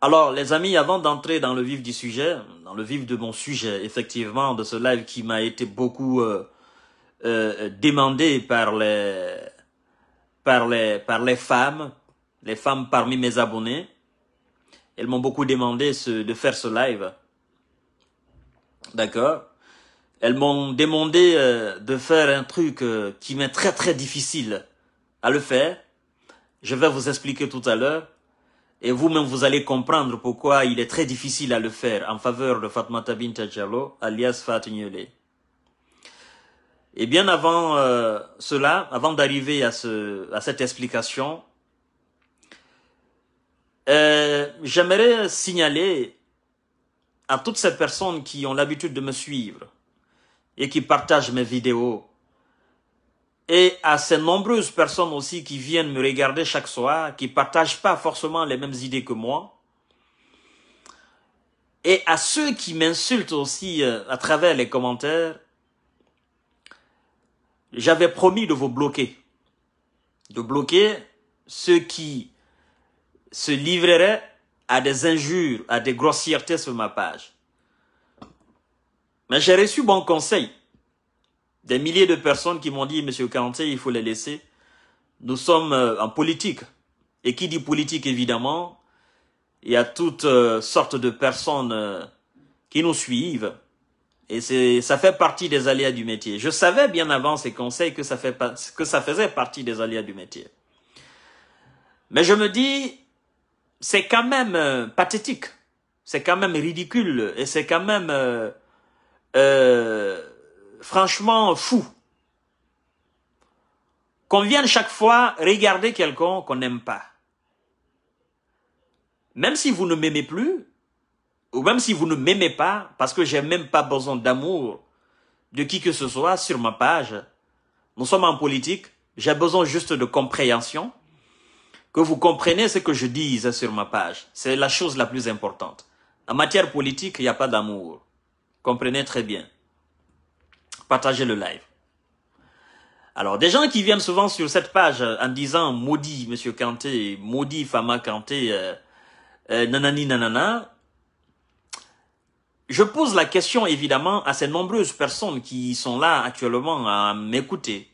Alors, les amis, avant d'entrer dans le vif du sujet, dans le vif de mon sujet, effectivement, de ce live qui m'a été beaucoup euh, euh, demandé par les, par, les, par les femmes, les femmes parmi mes abonnés, elles m'ont beaucoup demandé de faire ce live. D'accord Elles m'ont demandé euh, de faire un truc qui m'est très très difficile à le faire. Je vais vous expliquer tout à l'heure. Et vous-même, vous allez comprendre pourquoi il est très difficile à le faire en faveur de Fatma Binta Diallo, alias Fat Et bien avant euh, cela, avant d'arriver à, ce, à cette explication, euh, j'aimerais signaler à toutes ces personnes qui ont l'habitude de me suivre et qui partagent mes vidéos et à ces nombreuses personnes aussi qui viennent me regarder chaque soir, qui partagent pas forcément les mêmes idées que moi, et à ceux qui m'insultent aussi euh, à travers les commentaires, j'avais promis de vous bloquer, de bloquer ceux qui se livreraient à des injures, à des grossièretés sur ma page. Mais j'ai reçu bon conseil. Des milliers de personnes qui m'ont dit, Monsieur Caranté, il faut les laisser. Nous sommes euh, en politique. Et qui dit politique, évidemment, il y a toutes euh, sortes de personnes euh, qui nous suivent. Et ça fait partie des aléas du métier. Je savais bien avant ces conseils que ça, fait, que ça faisait partie des aléas du métier. Mais je me dis, c'est quand même pathétique. C'est quand même ridicule. Et c'est quand même, franchement fou qu'on vienne chaque fois regarder quelqu'un qu'on n'aime pas. Même si vous ne m'aimez plus, ou même si vous ne m'aimez pas, parce que j'ai même pas besoin d'amour de qui que ce soit sur ma page, nous sommes en politique, j'ai besoin juste de compréhension, que vous compreniez ce que je dis sur ma page. C'est la chose la plus importante. En matière politique, il n'y a pas d'amour. Comprenez très bien. Partager le live. Alors, des gens qui viennent souvent sur cette page euh, en disant maudit Monsieur Kanté, maudit Fama Kanté, euh, euh, nanani nanana, je pose la question évidemment à ces nombreuses personnes qui sont là actuellement à m'écouter.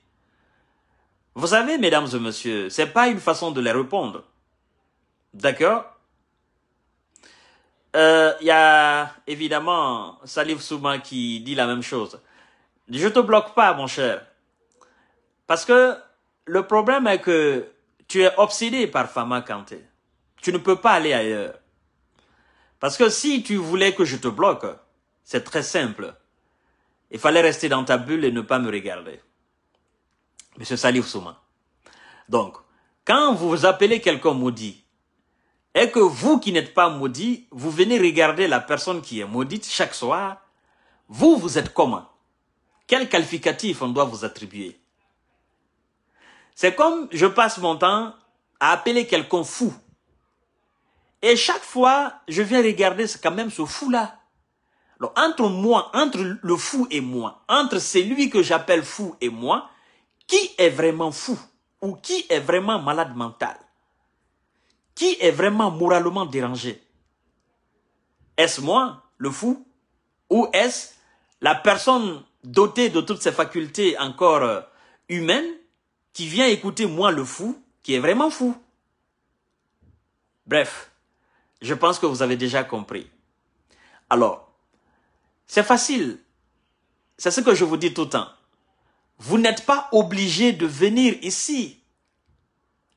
Vous savez, mesdames et messieurs, c'est pas une façon de les répondre. D'accord Il y a évidemment Salif Souma qui dit la même chose. Je te bloque pas, mon cher. Parce que le problème est que tu es obsédé par Fama Kanté. Tu ne peux pas aller ailleurs. Parce que si tu voulais que je te bloque, c'est très simple. Il fallait rester dans ta bulle et ne pas me regarder. Monsieur Salif Souma. Donc, quand vous appelez quelqu'un maudit, et que vous qui n'êtes pas maudit, vous venez regarder la personne qui est maudite chaque soir, vous, vous êtes comment quel qualificatif on doit vous attribuer C'est comme je passe mon temps à appeler quelqu'un fou. Et chaque fois, je viens regarder quand même ce fou-là. entre moi, entre le fou et moi, entre celui que j'appelle fou et moi, qui est vraiment fou ou qui est vraiment malade mental Qui est vraiment moralement dérangé Est-ce moi, le fou Ou est-ce la personne doté de toutes ses facultés encore euh, humaines, qui vient écouter moi le fou, qui est vraiment fou. Bref, je pense que vous avez déjà compris. Alors, c'est facile. C'est ce que je vous dis tout le temps. Vous n'êtes pas obligé de venir ici.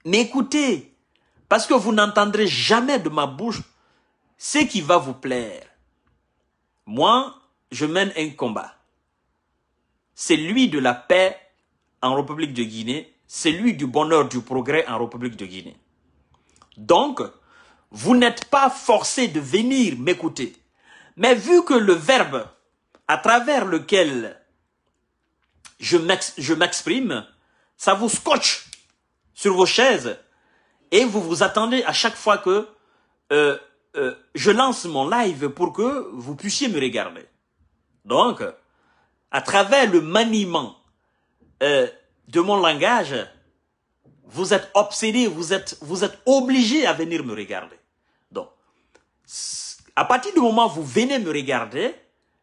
Mais parce que vous n'entendrez jamais de ma bouche ce qui va vous plaire. Moi, je mène un combat. C'est lui de la paix en République de Guinée, C'est lui du bonheur, du progrès en République de Guinée. Donc, vous n'êtes pas forcé de venir m'écouter. Mais vu que le verbe à travers lequel je m'exprime, ça vous scotche sur vos chaises et vous vous attendez à chaque fois que euh, euh, je lance mon live pour que vous puissiez me regarder. Donc, à travers le maniement euh, de mon langage, vous êtes obsédé, vous êtes, vous êtes obligé à venir me regarder. Donc, à partir du moment où vous venez me regarder,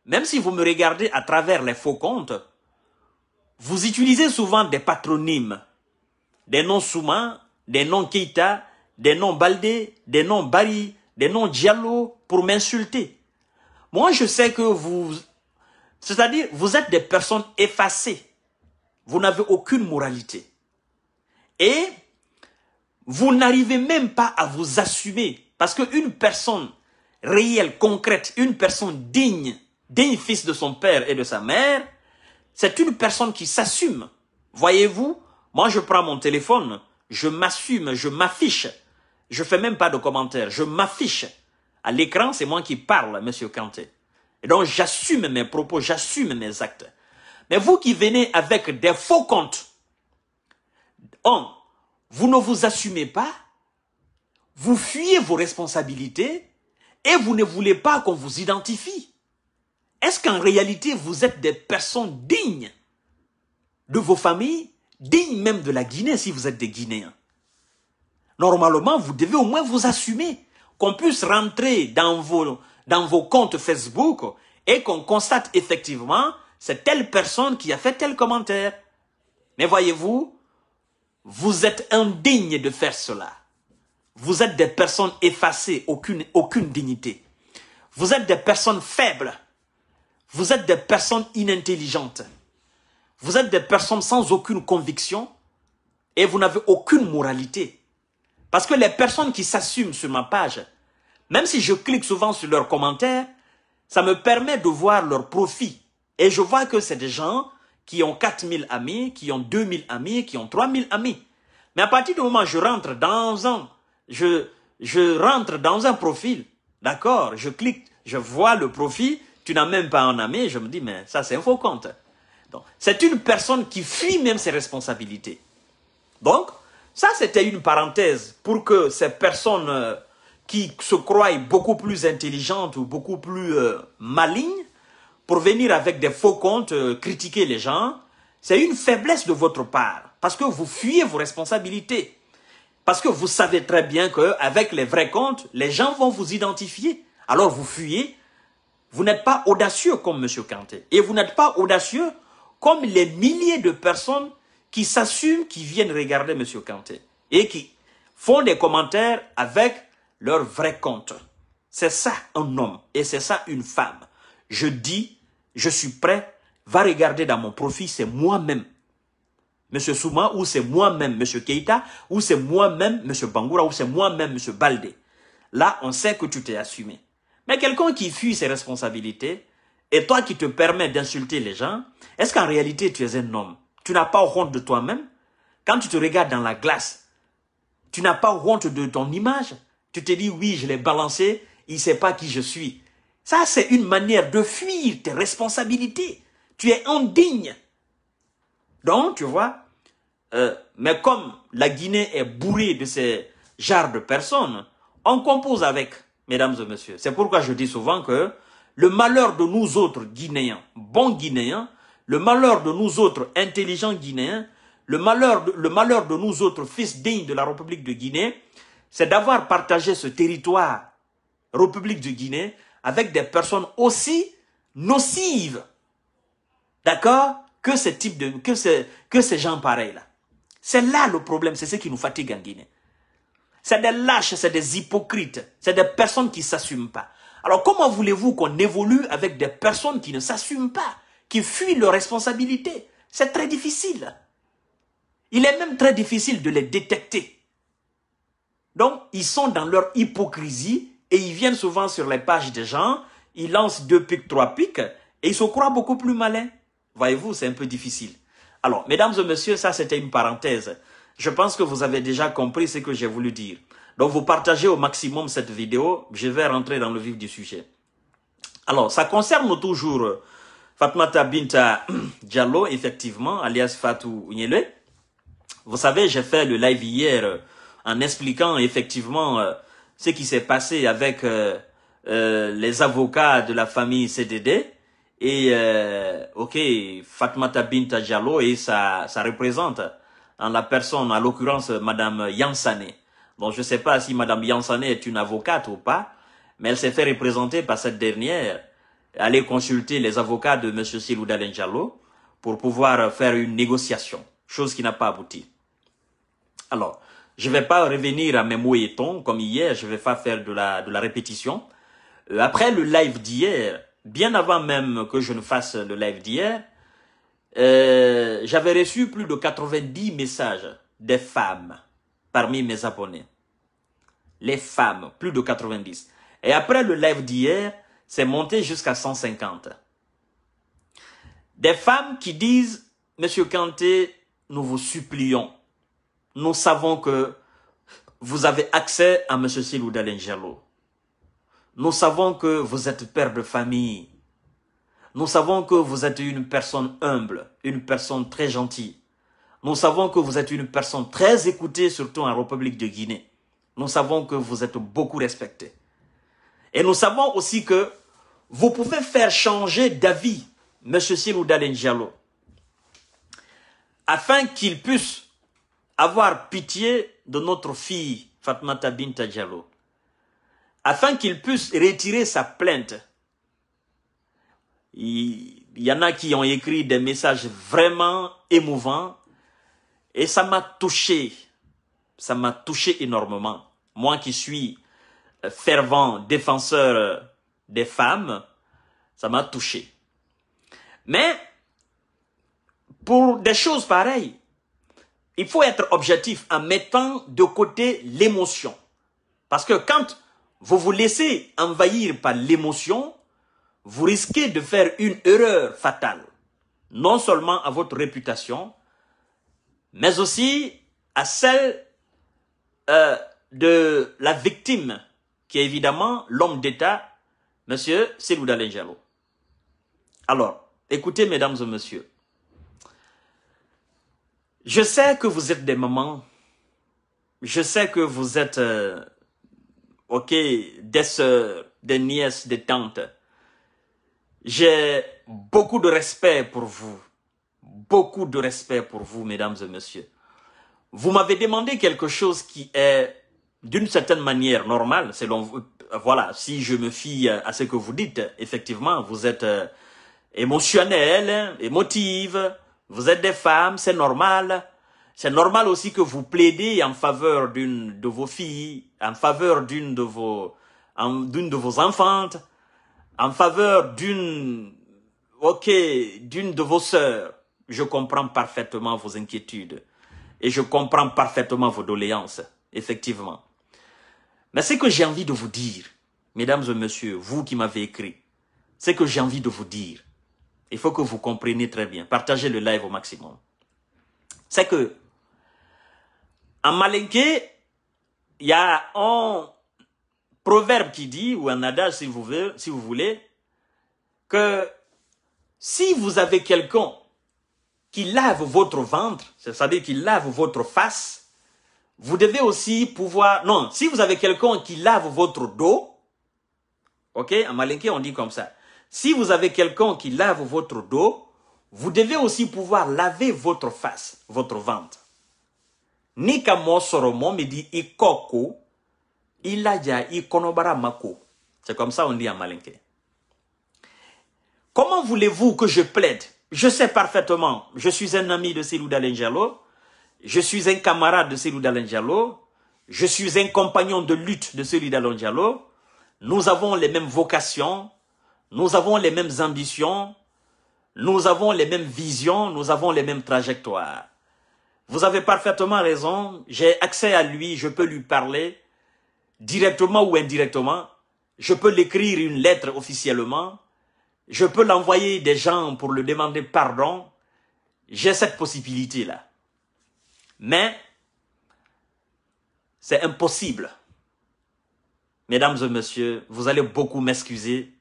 même si vous me regardez à travers les faux comptes, vous utilisez souvent des patronymes, des noms Souma, des noms Keita, des noms Baldé, des noms Bari, des noms Diallo pour m'insulter. Moi, je sais que vous c'est-à-dire, vous êtes des personnes effacées. Vous n'avez aucune moralité. Et vous n'arrivez même pas à vous assumer. Parce qu'une personne réelle, concrète, une personne digne, digne fils de son père et de sa mère, c'est une personne qui s'assume. Voyez-vous, moi je prends mon téléphone, je m'assume, je m'affiche. Je fais même pas de commentaires, je m'affiche. À l'écran, c'est moi qui parle, monsieur Kanté. Et donc j'assume mes propos, j'assume mes actes. Mais vous qui venez avec des faux comptes, vous ne vous assumez pas, vous fuyez vos responsabilités et vous ne voulez pas qu'on vous identifie. Est-ce qu'en réalité, vous êtes des personnes dignes de vos familles, dignes même de la Guinée si vous êtes des Guinéens Normalement, vous devez au moins vous assumer, qu'on puisse rentrer dans vos dans vos comptes Facebook et qu'on constate effectivement c'est telle personne qui a fait tel commentaire. Mais voyez-vous, vous êtes indigne de faire cela. Vous êtes des personnes effacées, aucune, aucune dignité. Vous êtes des personnes faibles. Vous êtes des personnes inintelligentes. Vous êtes des personnes sans aucune conviction et vous n'avez aucune moralité. Parce que les personnes qui s'assument sur ma page, même si je clique souvent sur leurs commentaires, ça me permet de voir leur profits. Et je vois que c'est des gens qui ont 4000 amis, qui ont 2000 amis, qui ont 3000 amis. Mais à partir du moment où je rentre dans un, je, je rentre dans un profil, d'accord, je clique, je vois le profil, tu n'as même pas un ami, je me dis, mais ça c'est un faux compte. Donc, c'est une personne qui fuit même ses responsabilités. Donc, ça c'était une parenthèse pour que ces personnes euh, qui se croient beaucoup plus intelligentes ou beaucoup plus euh, malignes pour venir avec des faux comptes euh, critiquer les gens, c'est une faiblesse de votre part parce que vous fuyez vos responsabilités. Parce que vous savez très bien qu'avec les vrais comptes, les gens vont vous identifier. Alors vous fuyez. Vous n'êtes pas audacieux comme M. Kanté. Et vous n'êtes pas audacieux comme les milliers de personnes qui s'assument, qui viennent regarder M. Kanté. Et qui font des commentaires avec leur vrai compte. C'est ça un homme et c'est ça une femme. Je dis, je suis prêt, va regarder dans mon profil, c'est moi-même. Monsieur Souma ou c'est moi-même, Monsieur Keita, ou c'est moi-même, Monsieur Bangoura, ou c'est moi-même, Monsieur Baldé. Là, on sait que tu t'es assumé. Mais quelqu'un qui fuit ses responsabilités, et toi qui te permets d'insulter les gens, est-ce qu'en réalité tu es un homme Tu n'as pas honte de toi-même Quand tu te regardes dans la glace, tu n'as pas honte de ton image tu te dis, oui, je l'ai balancé, il ne sait pas qui je suis. Ça, c'est une manière de fuir tes responsabilités. Tu es indigne. Donc, tu vois, euh, mais comme la Guinée est bourrée de ces genres de personnes, on compose avec, mesdames et messieurs. C'est pourquoi je dis souvent que le malheur de nous autres Guinéens, bons Guinéens, le malheur de nous autres intelligents Guinéens, le malheur le malheur de nous autres fils dignes de la République de Guinée, c'est d'avoir partagé ce territoire, République de Guinée, avec des personnes aussi nocives, d'accord, que ce type de, que que ces gens pareils-là. C'est là le problème, c'est ce qui nous fatigue en Guinée. C'est des lâches, c'est des hypocrites, c'est des personnes qui ne s'assument pas. Alors comment voulez-vous qu'on évolue avec des personnes qui ne s'assument pas, qui fuient leurs responsabilités C'est très difficile. Il est même très difficile de les détecter. Donc, ils sont dans leur hypocrisie et ils viennent souvent sur les pages des gens, ils lancent deux pics, trois pics et ils se croient beaucoup plus malins. Voyez-vous, c'est un peu difficile. Alors, mesdames et messieurs, ça c'était une parenthèse. Je pense que vous avez déjà compris ce que j'ai voulu dire. Donc, vous partagez au maximum cette vidéo. Je vais rentrer dans le vif du sujet. Alors, ça concerne toujours Fatmata Binta Diallo, effectivement, alias Fatou Nyele. Vous savez, j'ai fait le live hier en expliquant effectivement euh, ce qui s'est passé avec euh, euh, les avocats de la famille CDD et ok Fatmata Binta Diallo et ça ça représente en la personne en l'occurrence Madame Yansane. Donc je sais pas si Madame Yansane est une avocate ou pas, mais elle s'est fait représenter par cette dernière aller consulter les avocats de Monsieur Silou Diallo pour pouvoir faire une négociation, chose qui n'a pas abouti. Alors, je vais pas revenir à mes mots comme hier, je vais pas faire de la, de la répétition. Euh, après le live d'hier, bien avant même que je ne fasse le live d'hier, euh, j'avais reçu plus de 90 messages des femmes parmi mes abonnés. Les femmes, plus de 90. Et après le live d'hier, c'est monté jusqu'à 150. Des femmes qui disent, Monsieur Kanté, nous vous supplions, nous savons que vous avez accès à M. Silou Dalengelo. Nous savons que vous êtes père de famille. Nous savons que vous êtes une personne humble, une personne très gentille. Nous savons que vous êtes une personne très écoutée, surtout en République de Guinée. Nous savons que vous êtes beaucoup respecté. Et nous savons aussi que vous pouvez faire changer d'avis M. Silou Dalengelo afin qu'il puisse avoir pitié de notre fille Fatma Tabin Diallo, afin qu'il puisse retirer sa plainte. Il y en a qui ont écrit des messages vraiment émouvants et ça m'a touché. Ça m'a touché énormément. Moi qui suis euh, fervent défenseur euh, des femmes, ça m'a touché. Mais pour des choses pareilles, il faut être objectif en mettant de côté l'émotion. Parce que quand vous vous laissez envahir par l'émotion, vous risquez de faire une erreur fatale, non seulement à votre réputation, mais aussi à celle euh, de la victime, qui est évidemment l'homme d'État, Monsieur Silvou Dalengelo. Alors, écoutez, mesdames et messieurs, je sais que vous êtes des mamans. Je sais que vous êtes, euh, ok, des sœurs, des nièces, des tantes. J'ai beaucoup de respect pour vous. Beaucoup de respect pour vous, mesdames et messieurs. Vous m'avez demandé quelque chose qui est d'une certaine manière normal, selon vous. Euh, voilà, si je me fie à ce que vous dites, effectivement, vous êtes émotionnelle, euh, émotionnel, émotive, vous êtes des femmes, c'est normal. C'est normal aussi que vous plaidez en faveur d'une de vos filles, en faveur d'une de vos, d'une de vos enfantes, en faveur d'une, ok, d'une de vos sœurs. Je comprends parfaitement vos inquiétudes et je comprends parfaitement vos doléances, effectivement. Mais ce que j'ai envie de vous dire, mesdames et messieurs, vous qui m'avez écrit, c'est que j'ai envie de vous dire, il faut que vous compreniez très bien. Partagez le live au maximum. C'est que, en malinqué, il y a un proverbe qui dit, ou un adage si vous, voulez, que si vous avez quelqu'un qui lave votre ventre, c'est-à-dire qui lave votre face, vous devez aussi pouvoir... Non, si vous avez quelqu'un qui lave votre dos, ok, en malinqué on dit comme ça, si vous avez quelqu'un qui lave votre dos, vous devez aussi pouvoir laver votre face, votre ventre. Nika soromo me dit ikoko, ilaja ikonobara mako. C'est comme ça on dit en malinké. Comment voulez-vous que je plaide Je sais parfaitement, je suis un ami de Silou Dalenjalo, je suis un camarade de Silou Dalenjalo, je suis un compagnon de lutte de celui Dalenjalo, Nous avons les mêmes vocations, nous avons les mêmes ambitions, nous avons les mêmes visions, nous avons les mêmes trajectoires. Vous avez parfaitement raison, j'ai accès à lui, je peux lui parler, directement ou indirectement. Je peux l'écrire une lettre officiellement, je peux l'envoyer des gens pour le demander pardon. J'ai cette possibilité-là. Mais c'est impossible. Mesdames et messieurs, vous allez beaucoup m'excuser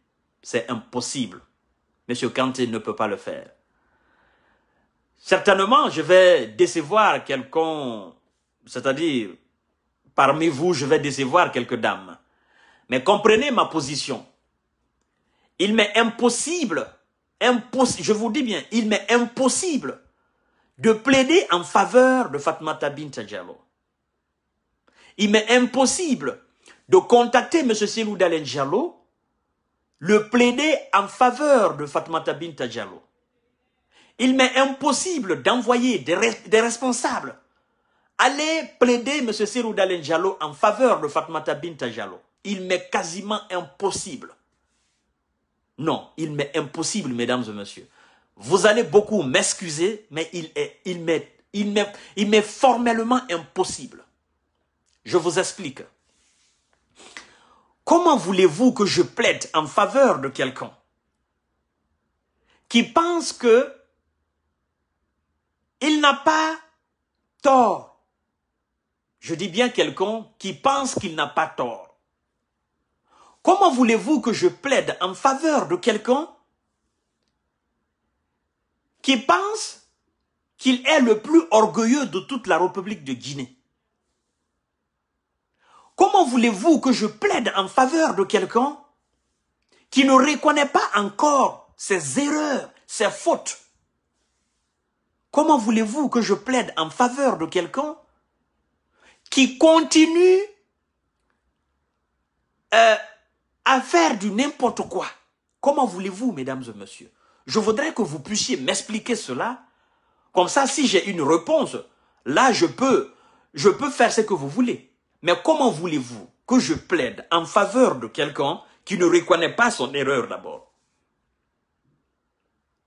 c'est impossible. Monsieur Kanté ne peut pas le faire. Certainement, je vais décevoir quelqu'un, c'est-à-dire, parmi vous, je vais décevoir quelques dames. Mais comprenez ma position. Il m'est impossible, je vous dis bien, il m'est impossible de plaider en faveur de Fatmata Bint Il m'est impossible de contacter M. Silou Dalen le plaider en faveur de Fatmata Bin Tajalo. Il m'est impossible d'envoyer des, responsables aller plaider M. Sirou Dalen en faveur de Fatmata Bin Tajalo. Il m'est quasiment impossible. Non, il m'est impossible, mesdames et messieurs. Vous allez beaucoup m'excuser, mais il est, il il m'est formellement impossible. Je vous explique. Comment voulez-vous que je plaide en faveur de quelqu'un qui pense que il n'a pas tort Je dis bien quelqu'un qui pense qu'il n'a pas tort. Comment voulez-vous que je plaide en faveur de quelqu'un qui pense qu'il est le plus orgueilleux de toute la République de Guinée Comment voulez-vous que je plaide en faveur de quelqu'un qui ne reconnaît pas encore ses erreurs, ses fautes Comment voulez-vous que je plaide en faveur de quelqu'un qui continue euh, à faire du n'importe quoi Comment voulez-vous, mesdames et messieurs Je voudrais que vous puissiez m'expliquer cela. Comme ça, si j'ai une réponse, là, je peux, je peux faire ce que vous voulez. Mais comment voulez-vous que je plaide en faveur de quelqu'un qui ne reconnaît pas son erreur d'abord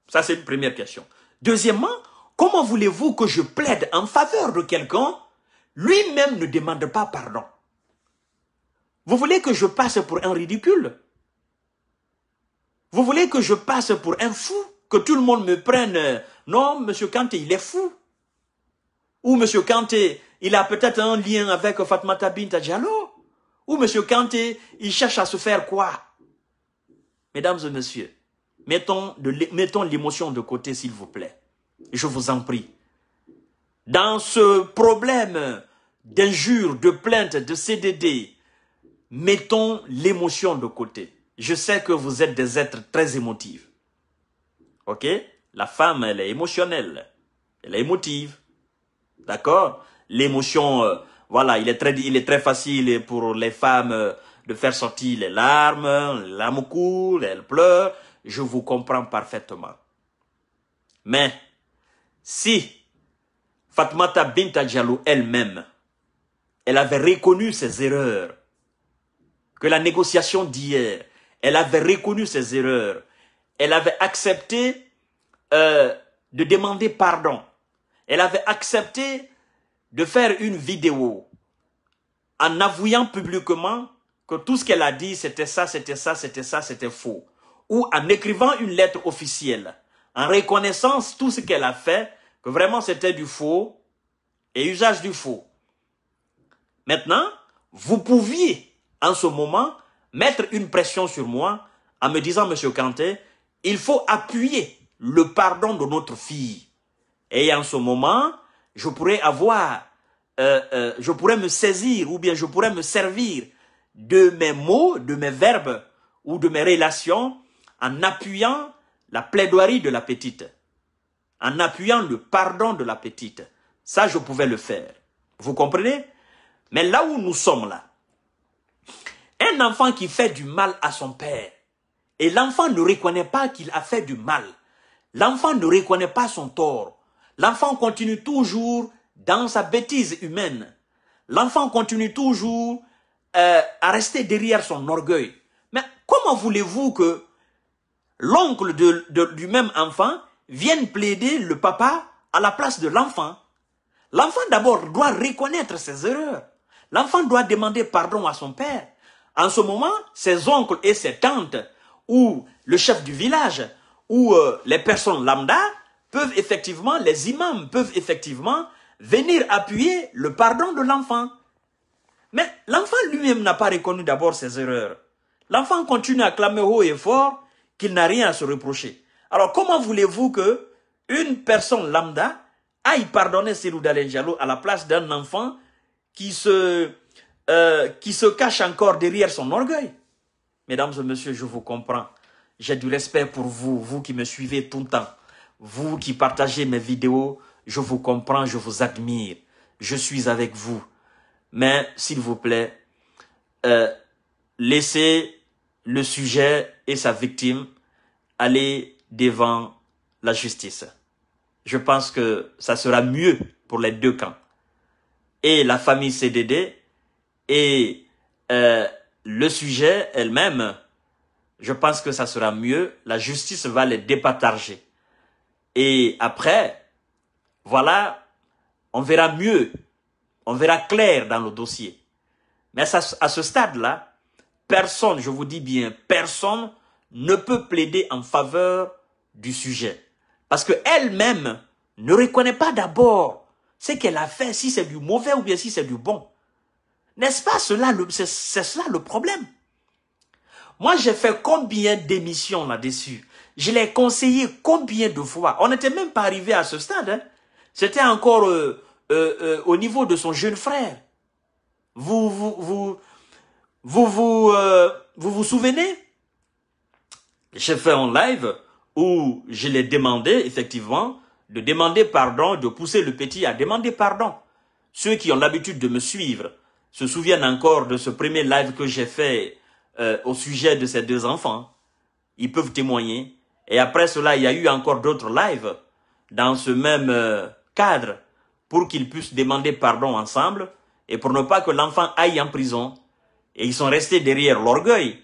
Ça, c'est une première question. Deuxièmement, comment voulez-vous que je plaide en faveur de quelqu'un lui-même ne demande pas pardon Vous voulez que je passe pour un ridicule Vous voulez que je passe pour un fou Que tout le monde me prenne Non, monsieur Kanté, il est fou. Ou monsieur Kanté, il a peut-être un lien avec Fatmata Tabin, Diallo. Ou M. Kanté, il cherche à se faire quoi Mesdames et messieurs, mettons, mettons l'émotion de côté, s'il vous plaît. Je vous en prie. Dans ce problème d'injures, de plaintes, de CDD, mettons l'émotion de côté. Je sais que vous êtes des êtres très émotifs. OK La femme, elle est émotionnelle. Elle est émotive. D'accord l'émotion, euh, voilà, il est très, il est très facile pour les femmes euh, de faire sortir les larmes, les coule elle pleure, Je vous comprends parfaitement. Mais si Fatmata Binta Jalou elle-même, elle avait reconnu ses erreurs, que la négociation d'hier, elle avait reconnu ses erreurs, elle avait accepté euh, de demander pardon, elle avait accepté de faire une vidéo en avouant publiquement que tout ce qu'elle a dit, c'était ça, c'était ça, c'était ça, c'était faux. Ou en écrivant une lettre officielle, en reconnaissant tout ce qu'elle a fait, que vraiment c'était du faux et usage du faux. Maintenant, vous pouviez, en ce moment, mettre une pression sur moi en me disant, Monsieur Kanté, il faut appuyer le pardon de notre fille. Et en ce moment, je pourrais avoir, euh, euh, je pourrais me saisir ou bien je pourrais me servir de mes mots, de mes verbes ou de mes relations en appuyant la plaidoirie de la petite, en appuyant le pardon de la petite. Ça, je pouvais le faire. Vous comprenez Mais là où nous sommes là, un enfant qui fait du mal à son père, et l'enfant ne reconnaît pas qu'il a fait du mal, l'enfant ne reconnaît pas son tort, L'enfant continue toujours dans sa bêtise humaine. L'enfant continue toujours euh, à rester derrière son orgueil. Mais comment voulez-vous que l'oncle du même enfant vienne plaider le papa à la place de l'enfant L'enfant d'abord doit reconnaître ses erreurs. L'enfant doit demander pardon à son père. En ce moment, ses oncles et ses tantes, ou le chef du village, ou euh, les personnes lambda, peuvent effectivement, les imams peuvent effectivement venir appuyer le pardon de l'enfant. Mais l'enfant lui-même n'a pas reconnu d'abord ses erreurs. L'enfant continue à clamer haut et fort qu'il n'a rien à se reprocher. Alors comment voulez-vous que une personne lambda aille pardonner Sérouda Lenjalo à la place d'un enfant qui se, euh, qui se cache encore derrière son orgueil Mesdames et messieurs, je vous comprends. J'ai du respect pour vous, vous qui me suivez tout le temps. Vous qui partagez mes vidéos, je vous comprends, je vous admire. Je suis avec vous. Mais s'il vous plaît, euh, laissez le sujet et sa victime aller devant la justice. Je pense que ça sera mieux pour les deux camps. Et la famille CDD et euh, le sujet elle-même, je pense que ça sera mieux. La justice va les départager. Et après, voilà, on verra mieux, on verra clair dans le dossier. Mais à ce stade-là, personne, je vous dis bien, personne ne peut plaider en faveur du sujet. Parce qu'elle-même ne reconnaît pas d'abord ce qu'elle a fait, si c'est du mauvais ou bien si c'est du bon. N'est-ce pas cela le, c'est, cela le problème? Moi, j'ai fait combien d'émissions là-dessus? Je l'ai conseillé combien de fois On n'était même pas arrivé à ce stade. Hein. C'était encore euh, euh, euh, au niveau de son jeune frère. Vous vous vous vous vous, vous, vous souvenez J'ai fait un live où je l'ai demandé effectivement de demander pardon, de pousser le petit à demander pardon. Ceux qui ont l'habitude de me suivre se souviennent encore de ce premier live que j'ai fait au sujet de ces deux enfants. Ils peuvent témoigner et après cela, il y a eu encore d'autres lives dans ce même euh, cadre pour qu'ils puissent demander pardon ensemble et pour ne pas que l'enfant aille en prison. Et ils sont restés derrière l'orgueil,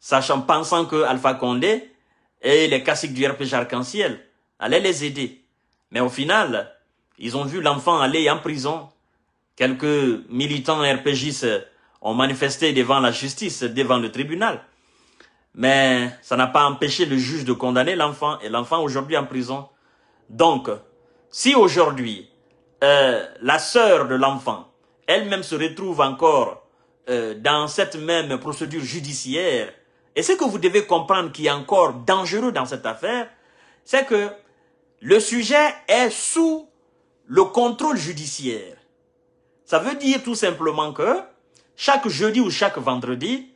sachant, pensant que Alpha Condé et les caciques du RPG Arc-en-Ciel allaient les aider. Mais au final, ils ont vu l'enfant aller en prison. Quelques militants RPGistes ont manifesté devant la justice, devant le tribunal. Mais ça n'a pas empêché le juge de condamner l'enfant et l'enfant aujourd'hui en prison. Donc, si aujourd'hui euh, la sœur de l'enfant elle-même se retrouve encore euh, dans cette même procédure judiciaire, et ce que vous devez comprendre qui est encore dangereux dans cette affaire, c'est que le sujet est sous le contrôle judiciaire. Ça veut dire tout simplement que chaque jeudi ou chaque vendredi,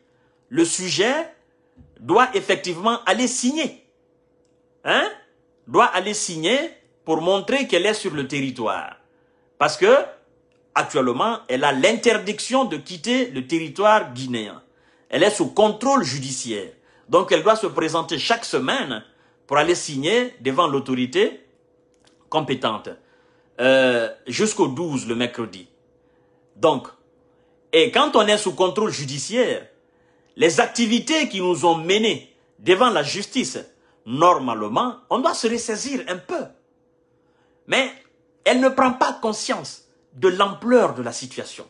le sujet doit effectivement aller signer. Hein? Doit aller signer pour montrer qu'elle est sur le territoire. Parce que, actuellement, elle a l'interdiction de quitter le territoire guinéen. Elle est sous contrôle judiciaire. Donc, elle doit se présenter chaque semaine pour aller signer devant l'autorité compétente. Euh, jusqu'au 12, le mercredi. Donc, et quand on est sous contrôle judiciaire, les activités qui nous ont menés devant la justice, normalement, on doit se ressaisir un peu. Mais elle ne prend pas conscience de l'ampleur de la situation.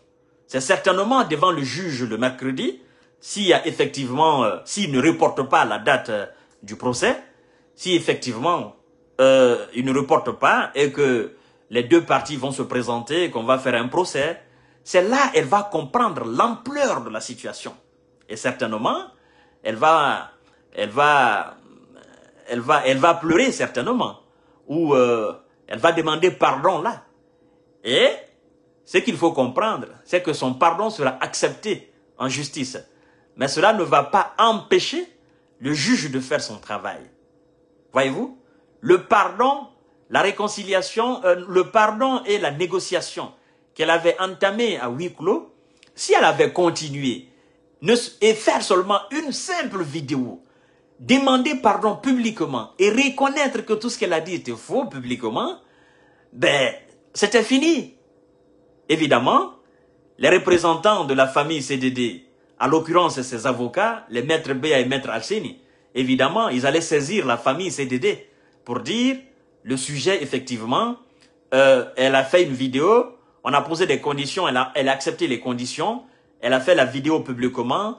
C'est certainement devant le juge le mercredi, s'il effectivement, euh, s'il ne reporte pas la date euh, du procès, si effectivement euh, il ne reporte pas et que les deux parties vont se présenter, qu'on va faire un procès, c'est là elle va comprendre l'ampleur de la situation. Et certainement, elle va, elle va, elle va, elle va pleurer certainement. Ou euh, elle va demander pardon là. Et ce qu'il faut comprendre, c'est que son pardon sera accepté en justice. Mais cela ne va pas empêcher le juge de faire son travail. Voyez-vous Le pardon, la réconciliation, euh, le pardon et la négociation qu'elle avait entamée à huis clos, si elle avait continué et faire seulement une simple vidéo, demander pardon publiquement et reconnaître que tout ce qu'elle a dit était faux publiquement, ben, c'était fini. Évidemment, les représentants de la famille CDD, à l'occurrence ses avocats, les maîtres Béa et maître Alcini, évidemment, ils allaient saisir la famille CDD pour dire le sujet, effectivement, euh, elle a fait une vidéo, on a posé des conditions, elle a accepté les conditions, elle a fait la vidéo publiquement.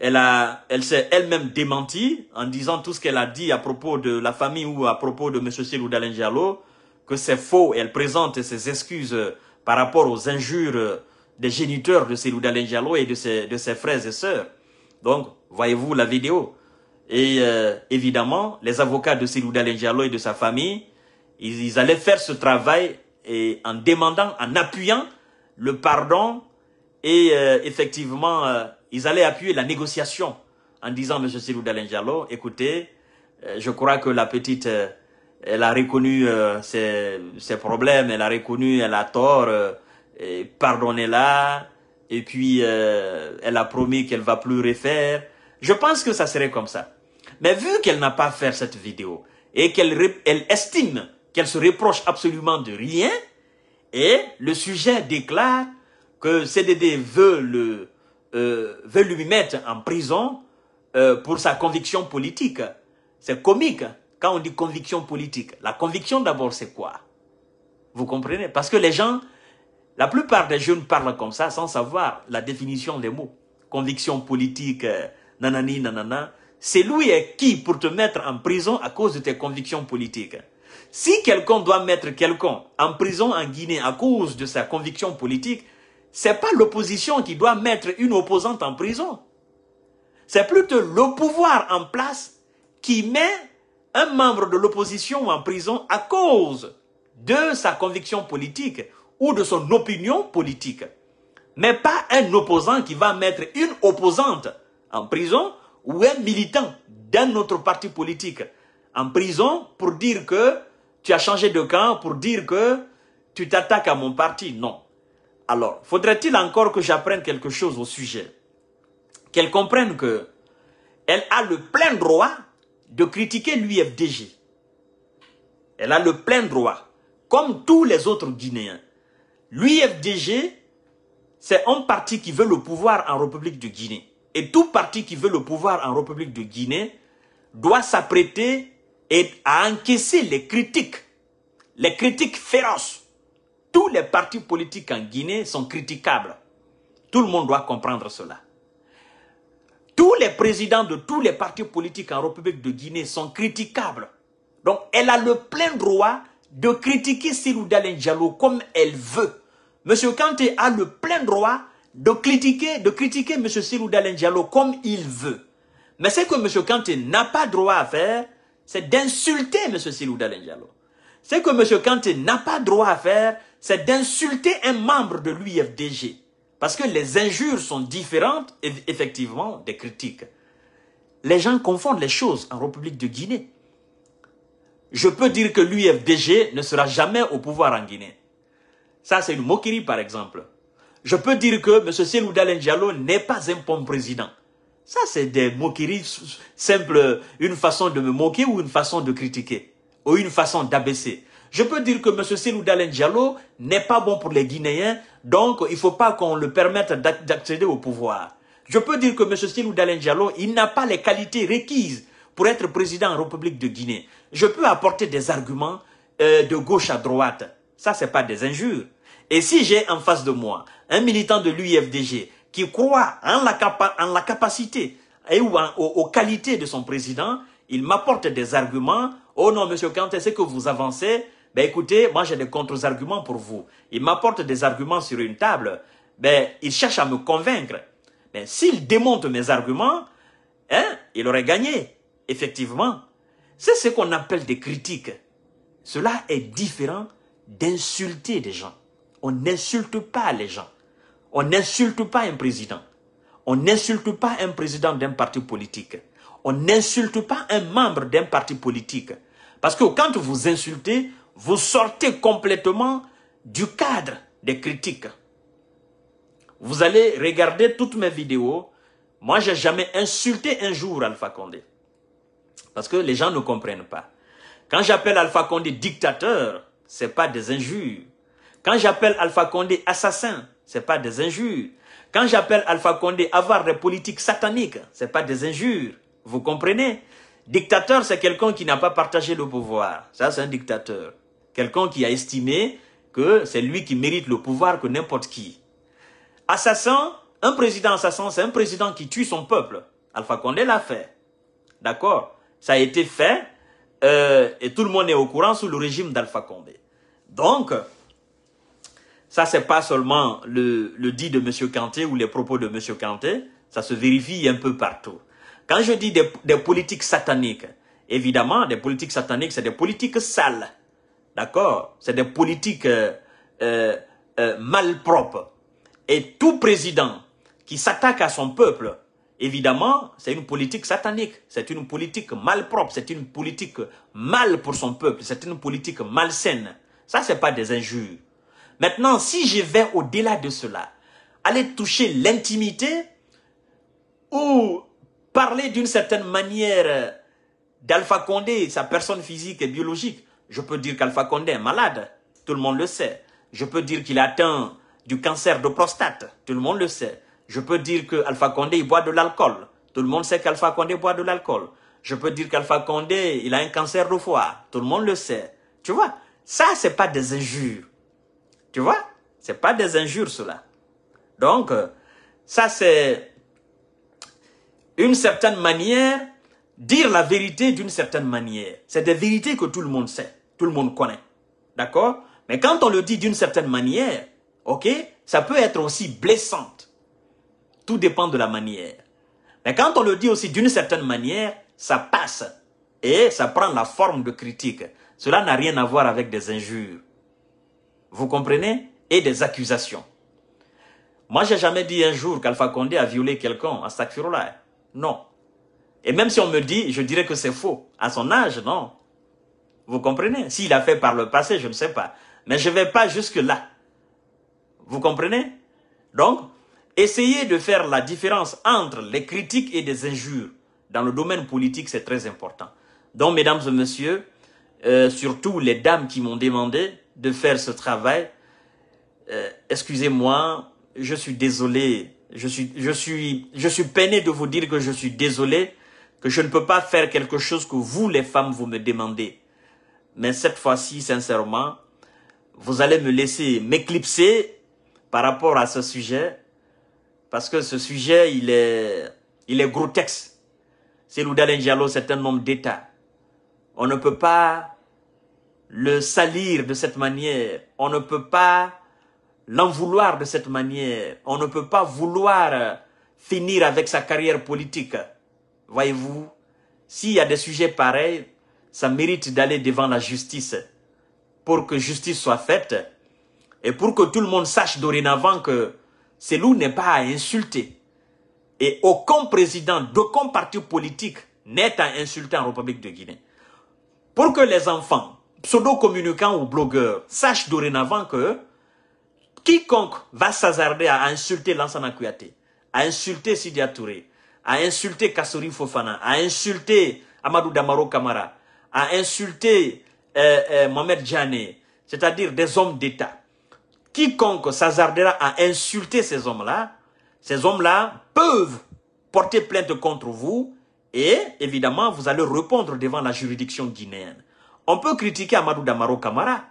Elle a, elle s'est elle-même démentie en disant tout ce qu'elle a dit à propos de la famille ou à propos de M. Silou Dalengialo, que c'est faux. elle présente ses excuses euh, par rapport aux injures euh, des géniteurs de Silou Dalengialo et de ses, de ses frères et sœurs. Donc, voyez-vous la vidéo. Et euh, évidemment, les avocats de Silou Dalengialo et de sa famille, ils, ils allaient faire ce travail et en demandant, en appuyant le pardon et euh, effectivement, euh, ils allaient appuyer la négociation en disant, Monsieur Silou Dalenjalo, écoutez, euh, je crois que la petite, elle a reconnu ses, ses, problèmes, elle a reconnu, elle a tort, pardonnez-la, et puis elle a promis qu'elle va plus refaire. Je pense que ça serait comme ça. Mais vu qu'elle n'a pas fait cette vidéo et qu'elle elle estime qu'elle se reproche absolument de rien, et le sujet déclare que CDD veut, le, euh, veut lui mettre en prison euh, pour sa conviction politique. C'est comique quand on dit conviction politique. La conviction d'abord, c'est quoi Vous comprenez Parce que les gens, la plupart des jeunes parlent comme ça sans savoir la définition des mots. Conviction politique, euh, nanani, nanana. C'est lui et qui pour te mettre en prison à cause de tes convictions politiques. Si quelqu'un doit mettre quelqu'un en prison en Guinée à cause de sa conviction politique, c'est pas l'opposition qui doit mettre une opposante en prison. C'est plutôt le pouvoir en place qui met un membre de l'opposition en prison à cause de sa conviction politique ou de son opinion politique. Mais pas un opposant qui va mettre une opposante en prison ou un militant d'un autre parti politique en prison pour dire que tu as changé de camp, pour dire que tu t'attaques à mon parti. Non. Alors, faudrait-il encore que j'apprenne quelque chose au sujet Qu'elle comprenne que elle a le plein droit de critiquer l'UFDG. Elle a le plein droit, comme tous les autres Guinéens. L'UFDG, c'est un parti qui veut le pouvoir en République de Guinée. Et tout parti qui veut le pouvoir en République de Guinée doit s'apprêter à encaisser les critiques, les critiques féroces tous les partis politiques en Guinée sont critiquables. Tout le monde doit comprendre cela. Tous les présidents de tous les partis politiques en République de Guinée sont critiquables. Donc, elle a le plein droit de critiquer Sirouda Dalen comme elle veut. Monsieur Kanté a le plein droit de critiquer, de critiquer M. Sirou comme il veut. Mais ce que Monsieur Kanté n'a pas droit à faire, c'est d'insulter Monsieur Sirouda Dalen Ce que Monsieur Kanté n'a pas droit à faire, c'est d'insulter un membre de l'UFDG. Parce que les injures sont différentes, effectivement, des critiques. Les gens confondent les choses en République de Guinée. Je peux dire que l'UFDG ne sera jamais au pouvoir en Guinée. Ça, c'est une moquerie, par exemple. Je peux dire que M. Selou Diallo n'est pas un bon président. Ça, c'est des moqueries simples, une façon de me moquer ou une façon de critiquer, ou une façon d'abaisser. Je peux dire que M. Silou Dalen Diallo n'est pas bon pour les Guinéens, donc il ne faut pas qu'on le permette d'accéder au pouvoir. Je peux dire que M. Silou Dalen Diallo, il n'a pas les qualités requises pour être président en République de Guinée. Je peux apporter des arguments euh, de gauche à droite. Ça, n'est pas des injures. Et si j'ai en face de moi un militant de l'UIFDG qui croit en la, capacité et ou aux, qualités de son président, il m'apporte des arguments. Oh non, monsieur Kanté, c'est que vous avancez, ben, écoutez, moi j'ai des contre-arguments pour vous. Il m'apporte des arguments sur une table, ben il cherche à me convaincre. Ben s'il démonte mes arguments, hein, il aurait gagné, effectivement. C'est ce qu'on appelle des critiques. Cela est différent d'insulter des gens. On n'insulte pas les gens. On n'insulte pas un président. On n'insulte pas un président d'un parti politique. On n'insulte pas un membre d'un parti politique. Parce que quand vous insultez, vous sortez complètement du cadre des critiques. Vous allez regarder toutes mes vidéos. Moi, j'ai jamais insulté un jour Alpha Condé. Parce que les gens ne comprennent pas. Quand j'appelle Alpha Condé dictateur, c'est pas des injures. Quand j'appelle Alpha Condé assassin, c'est pas des injures. Quand j'appelle Alpha Condé avoir des politiques sataniques, c'est pas des injures. Vous comprenez Dictateur, c'est quelqu'un qui n'a pas partagé le pouvoir. Ça, c'est un dictateur. Quelqu'un qui a estimé que c'est lui qui mérite le pouvoir que n'importe qui. Assassin, un président assassin, c'est un président qui tue son peuple. Alpha Condé l'a fait. D'accord Ça a été fait euh, et tout le monde est au courant sous le régime d'Alpha Condé. Donc, ça, c'est pas seulement le, dit de M. Kanté ou les propos de M. Kanté, ça se vérifie un peu partout. Quand je dis des, des politiques sataniques, évidemment, des politiques sataniques, c'est des politiques sales. D'accord C'est des politiques euh, euh, euh, malpropres. Et tout président qui s'attaque à son peuple, évidemment, c'est une politique satanique. C'est une politique malpropre. C'est une politique mal pour son peuple. C'est une politique malsaine. Ça, ce n'est pas des injures. Maintenant, si je vais au-delà de cela, aller toucher l'intimité ou parler d'une certaine manière d'Alpha Condé, sa personne physique et biologique, je peux dire qu'Alpha Condé est malade, tout le monde le sait. Je peux dire qu'il atteint du cancer de prostate, tout le monde le sait. Je peux dire qu'Alpha Condé, il boit de l'alcool. Tout le monde sait qu'Alpha Condé boit de l'alcool. Je peux dire qu'Alpha Condé, il a un cancer de foie. Tout le monde le sait. Tu vois, ça, c'est pas des injures. Tu vois, c'est pas des injures, cela. Donc, ça, c'est une certaine manière, dire la vérité d'une certaine manière. C'est des vérités que tout le monde sait tout le monde connaît. D'accord Mais quand on le dit d'une certaine manière, ok, ça peut être aussi blessante. Tout dépend de la manière. Mais quand on le dit aussi d'une certaine manière, ça passe. Et ça prend la forme de critique. Cela n'a rien à voir avec des injures. Vous comprenez Et des accusations. Moi, j'ai jamais dit un jour qu'Alpha Condé a violé quelqu'un à Stakfirola. Non. Et même si on me dit, je dirais que c'est faux. À son âge, non. Vous comprenez S'il a fait par le passé, je ne sais pas. Mais je ne vais pas jusque-là. Vous comprenez Donc, essayez de faire la différence entre les critiques et des injures. Dans le domaine politique, c'est très important. Donc, mesdames et messieurs, euh, surtout les dames qui m'ont demandé de faire ce travail, euh, excusez-moi, je suis désolé, je suis, je, suis, je suis peiné de vous dire que je suis désolé, que je ne peux pas faire quelque chose que vous, les femmes, vous me demandez. Mais cette fois-ci, sincèrement, vous allez me laisser m'éclipser par rapport à ce sujet. Parce que ce sujet, il est, il est grotesque. C'est Diallo, c'est un homme d'État. On ne peut pas le salir de cette manière. On ne peut pas l'en vouloir de cette manière. On ne peut pas vouloir euh, finir avec sa carrière politique. Voyez-vous, s'il y a des sujets pareils, ça mérite d'aller devant la justice pour que justice soit faite et pour que tout le monde sache dorénavant que loup n'est pas à insulter. Et aucun président d'aucun parti politique n'est à insulter en République de Guinée. Pour que les enfants, pseudo-communicants ou blogueurs, sachent dorénavant que quiconque va s'hazarder à insulter Lansana Kouyaté, à insulter Sidia Touré, à insulter Kassori Fofana, à insulter Amadou Damaro Kamara, à insulter euh, euh, Mohamed Djane, c'est-à-dire des hommes d'État, quiconque s'hazardera à insulter ces hommes-là, ces hommes-là peuvent porter plainte contre vous et évidemment, vous allez répondre devant la juridiction guinéenne. On peut critiquer Amadou Damaro Kamara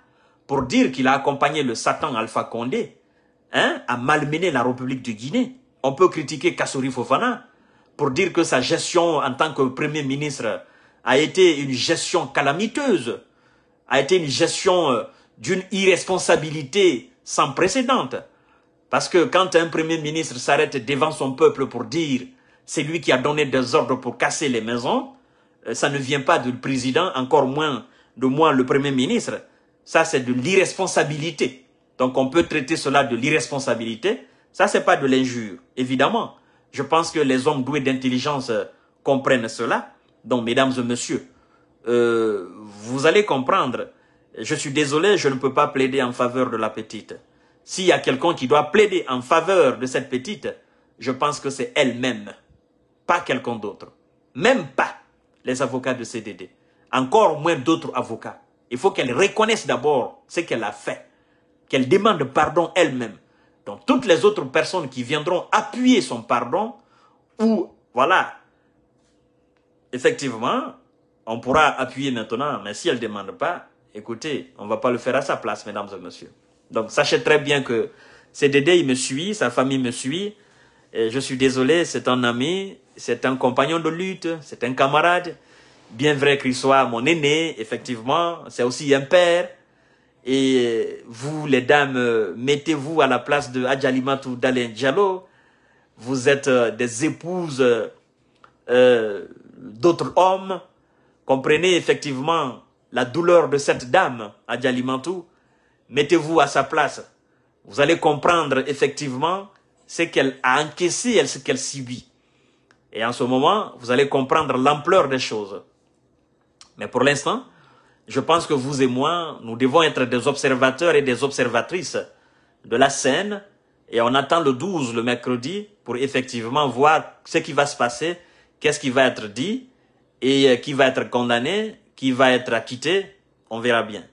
pour dire qu'il a accompagné le Satan Alpha Condé hein, à malmener la République de Guinée. On peut critiquer Kassouri Fofana pour dire que sa gestion en tant que Premier ministre a été une gestion calamiteuse, a été une gestion euh, d'une irresponsabilité sans précédente. Parce que quand un premier ministre s'arrête devant son peuple pour dire c'est lui qui a donné des ordres pour casser les maisons, euh, ça ne vient pas du président, encore moins de moi, le premier ministre. Ça, c'est de l'irresponsabilité. Donc, on peut traiter cela de l'irresponsabilité. Ça, c'est pas de l'injure, évidemment. Je pense que les hommes doués d'intelligence euh, comprennent cela. Donc, mesdames et messieurs, euh, vous allez comprendre. Je suis désolé, je ne peux pas plaider en faveur de la petite. S'il y a quelqu'un qui doit plaider en faveur de cette petite, je pense que c'est elle-même, pas quelqu'un d'autre. Même pas les avocats de CDD, encore moins d'autres avocats. Il faut qu'elle reconnaisse d'abord ce qu'elle a fait, qu'elle demande pardon elle-même. Donc toutes les autres personnes qui viendront appuyer son pardon ou voilà effectivement, on pourra appuyer maintenant, mais si elle ne demande pas, écoutez, on ne va pas le faire à sa place, mesdames et messieurs. Donc, sachez très bien que CDD, il me suit, sa famille me suit. je suis désolé, c'est un ami, c'est un compagnon de lutte, c'est un camarade. Bien vrai qu'il soit mon aîné, effectivement, c'est aussi un père. Et vous, les dames, mettez-vous à la place de Adjalimat ou d'Alain Diallo. Vous êtes euh, des épouses euh, d'autres hommes Comprenez effectivement la douleur de cette dame Adjalimantou, mettez-vous à sa place. Vous allez comprendre effectivement ce qu'elle a encaissé et ce qu'elle subit. Et en ce moment, vous allez comprendre l'ampleur des choses. Mais pour l'instant, je pense que vous et moi, nous devons être des observateurs et des observatrices de la scène. Et on attend le 12, le mercredi, pour effectivement voir ce qui va se passer qu'est-ce qui va être dit et euh, qui va être condamné, qui va être acquitté, on verra bien.